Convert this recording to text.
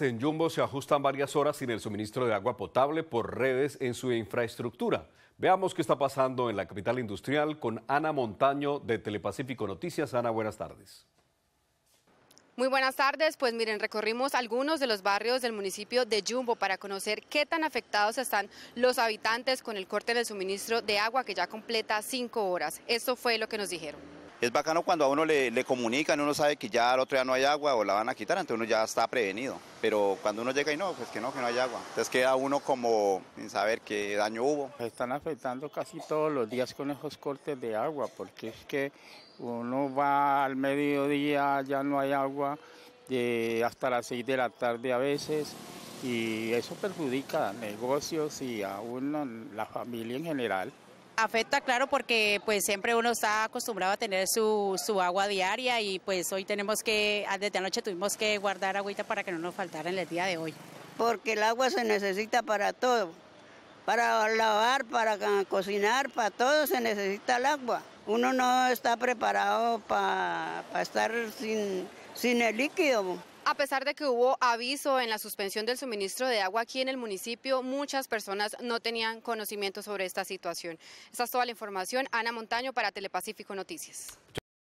En Jumbo se ajustan varias horas sin el suministro de agua potable por redes en su infraestructura. Veamos qué está pasando en la capital industrial con Ana Montaño de Telepacífico Noticias. Ana, buenas tardes. Muy buenas tardes, pues miren, recorrimos algunos de los barrios del municipio de Jumbo para conocer qué tan afectados están los habitantes con el corte del suministro de agua que ya completa cinco horas. Esto fue lo que nos dijeron es bacano cuando a uno le, comunica comunican, uno sabe que ya al otro día no hay agua o la van a quitar, entonces uno ya está prevenido. Pero cuando uno llega y no, pues que no, que no hay agua. Entonces queda uno como sin saber qué daño hubo. están afectando casi todos los días con esos cortes de agua, porque es que uno va al mediodía, ya no hay agua, eh, hasta las 6 de la tarde a veces. Y eso perjudica a negocios y a uno, la familia en general. Afecta, claro, porque pues siempre uno está acostumbrado a tener su, agua diaria y pues hoy tenemos que, desde anoche tuvimos que guardar agüita para que no nos faltara en el día de hoy. Porque el agua se necesita para todo, para lavar, para cocinar, para todo se necesita el agua. Uno no está preparado para estar sin, sin el líquido. A pesar de que hubo aviso en la suspensión del suministro de agua aquí en el municipio, muchas personas no tenían conocimiento sobre esta situación. Esta es toda la información. Ana Montaño para Telepacífico Noticias.